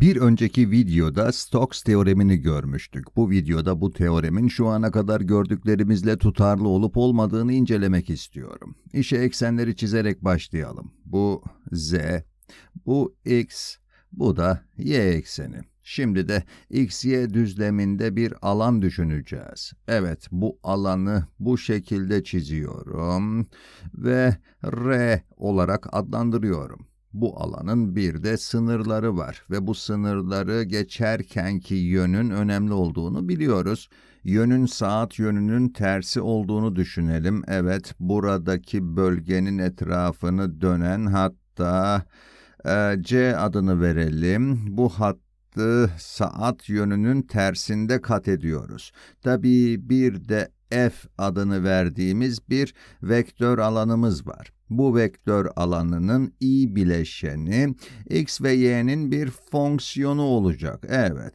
Bir önceki videoda Stokes teoremini görmüştük. Bu videoda bu teoremin şu ana kadar gördüklerimizle tutarlı olup olmadığını incelemek istiyorum. İşe eksenleri çizerek başlayalım. Bu z, bu x, bu da y ekseni. Şimdi de x-y düzleminde bir alan düşüneceğiz. Evet, bu alanı bu şekilde çiziyorum ve r olarak adlandırıyorum bu alanın bir de sınırları var ve bu sınırları geçerkenki yönün önemli olduğunu biliyoruz. Yönün saat yönünün tersi olduğunu düşünelim. Evet, buradaki bölgenin etrafını dönen hatta e, C adını verelim. Bu hat saat yönünün tersinde kat ediyoruz. Tabii bir de f adını verdiğimiz bir vektör alanımız var bu vektör alanının i bileşeni x ve y'nin bir fonksiyonu olacak. Evet.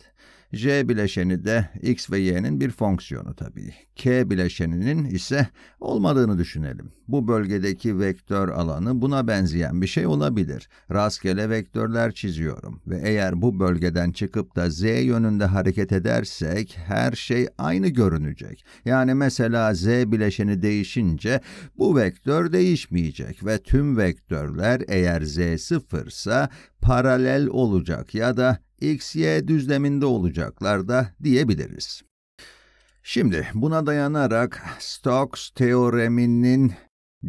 J bileşeni de x ve y'nin bir fonksiyonu tabii. K bileşeninin ise olmadığını düşünelim. Bu bölgedeki vektör alanı buna benzeyen bir şey olabilir. Rastgele vektörler çiziyorum ve eğer bu bölgeden çıkıp da z yönünde hareket edersek her şey aynı görünecek. Yani mesela z bileşeni değişince bu vektör değişmeyecek ve tüm vektörler eğer z sıfırsa paralel olacak ya da x-y düzleminde olacaklar da diyebiliriz. Şimdi buna dayanarak Stokes teoreminin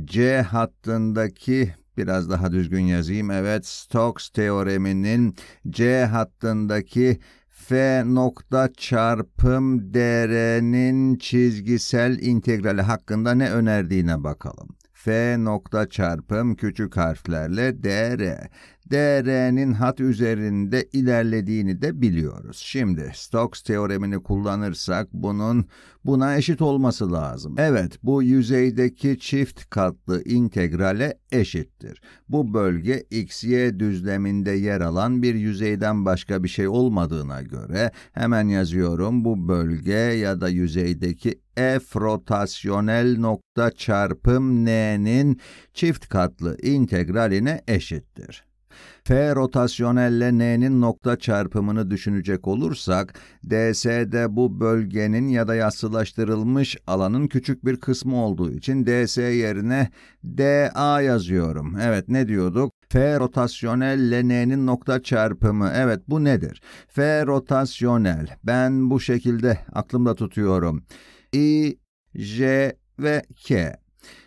C hattındaki biraz daha düzgün yazayım evet Stokes teoreminin C hattındaki F nokta çarpım DR'nin çizgisel integrali hakkında ne önerdiğine bakalım. F nokta çarpım küçük harflerle DR. DR'nin hat üzerinde ilerlediğini de biliyoruz. Şimdi Stokes teoremini kullanırsak bunun buna eşit olması lazım. Evet bu yüzeydeki çift katlı integrale eşittir. Bu bölge XY düzleminde yer alan bir yüzeyden başka bir şey olmadığına göre hemen yazıyorum bu bölge ya da yüzeydeki f rotasyonel nokta çarpım n'nin çift katlı integraline eşittir. F rotasyonelle N'nin nokta çarpımını düşünecek olursak, DS'de bu bölgenin ya da yassılaştırılmış alanın küçük bir kısmı olduğu için DS yerine DA yazıyorum. Evet ne diyorduk? F rotasyonelle N'nin nokta çarpımı. Evet bu nedir? F rotasyonel. Ben bu şekilde aklımda tutuyorum. I, J ve K.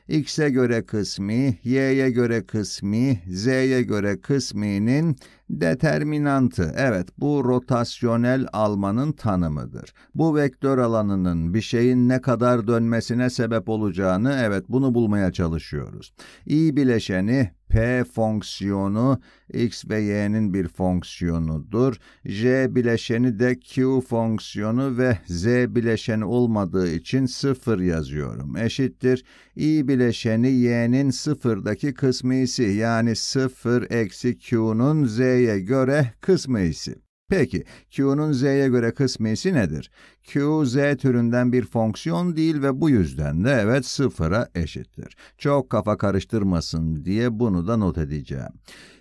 X'e göre kısmi, Y'ye göre kısmi, Z'ye göre kısminin determinantı. Evet, bu rotasyonel almanın tanımıdır. Bu vektör alanının bir şeyin ne kadar dönmesine sebep olacağını, evet bunu bulmaya çalışıyoruz. İ bileşeni p fonksiyonu x ve y'nin bir fonksiyonudur. j bileşeni de q fonksiyonu ve z bileşeni olmadığı için 0 yazıyorum. Eşittir i bileşeni y'nin sıfırdaki kısmisi yani 0 eksi q'nun z'ye göre kısmisi. Peki, Q'nun z'ye göre kısmesi nedir? Q, z türünden bir fonksiyon değil ve bu yüzden de evet sıfıra eşittir. Çok kafa karıştırmasın diye bunu da not edeceğim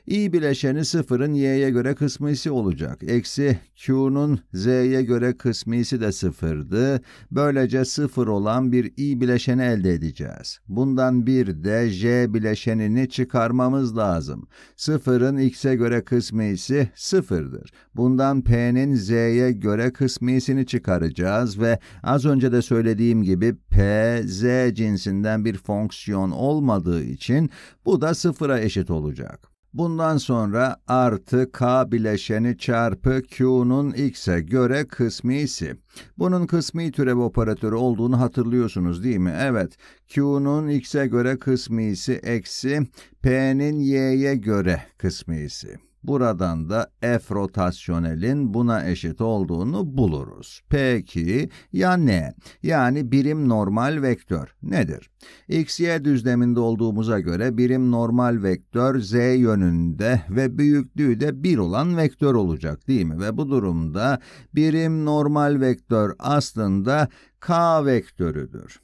i bileşeni sıfırın y'ye göre kısmisi olacak. Eksi q'nun z'ye göre kısmisi de sıfırdı. Böylece sıfır olan bir i bileşeni elde edeceğiz. Bundan bir de j bileşenini çıkarmamız lazım. Sıfırın x'e göre kısmisi sıfırdır. Bundan p'nin z'ye göre kısmisini çıkaracağız ve az önce de söylediğim gibi p, z cinsinden bir fonksiyon olmadığı için bu da sıfıra eşit olacak. Bundan sonra artı k bileşeni çarpı q'nun x'e göre kısmisi. Bunun kısmi türev operatörü olduğunu hatırlıyorsunuz değil mi? Evet, q'nun x'e göre kısmisi eksi p'nin y'ye göre kısmisi. Buradan da f rotasyonelin buna eşit olduğunu buluruz. Peki ya ne? Yani birim normal vektör nedir? XY düzleminde olduğumuza göre birim normal vektör z yönünde ve büyüklüğü de 1 olan vektör olacak değil mi? Ve bu durumda birim normal vektör aslında k vektörüdür.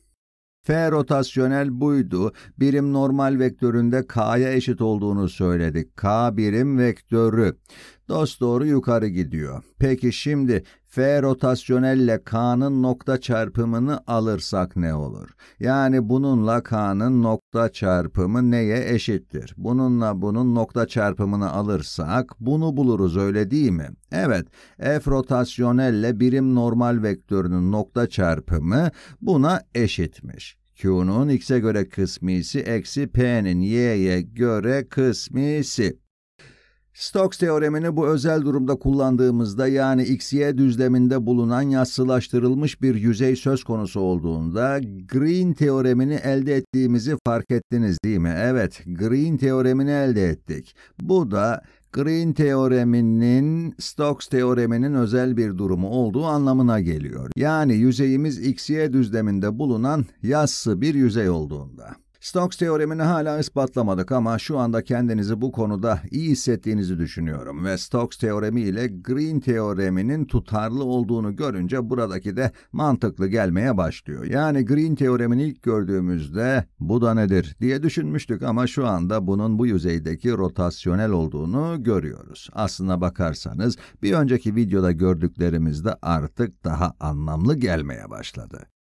F rotasyonel buydu. Birim normal vektöründe K'ya eşit olduğunu söyledik. K birim vektörü. Dost doğru yukarı gidiyor. Peki şimdi F rotasyonelle K'nın nokta çarpımını alırsak ne olur? Yani bununla K'nın nokta çarpımı neye eşittir? Bununla bunun nokta çarpımını alırsak bunu buluruz öyle değil mi? Evet, F rotasyonelle birim normal vektörünün nokta çarpımı buna eşitmiş. Q'nun x'e göre kısmisi eksi p'nin y'ye göre kısmisi. Stokes teoremini bu özel durumda kullandığımızda yani x-y düzleminde bulunan yassılaştırılmış bir yüzey söz konusu olduğunda Green teoremini elde ettiğimizi fark ettiniz değil mi? Evet, Green teoremini elde ettik. Bu da Green teoreminin Stokes teoreminin özel bir durumu olduğu anlamına geliyor. Yani yüzeyimiz x-y düzleminde bulunan yassı bir yüzey olduğunda. Stokes teoremini hala ispatlamadık ama şu anda kendinizi bu konuda iyi hissettiğinizi düşünüyorum ve Stokes teoremi ile Green teoreminin tutarlı olduğunu görünce buradaki de mantıklı gelmeye başlıyor. Yani Green teoremini ilk gördüğümüzde bu da nedir diye düşünmüştük ama şu anda bunun bu yüzeydeki rotasyonel olduğunu görüyoruz. Aslına bakarsanız bir önceki videoda gördüklerimiz de artık daha anlamlı gelmeye başladı.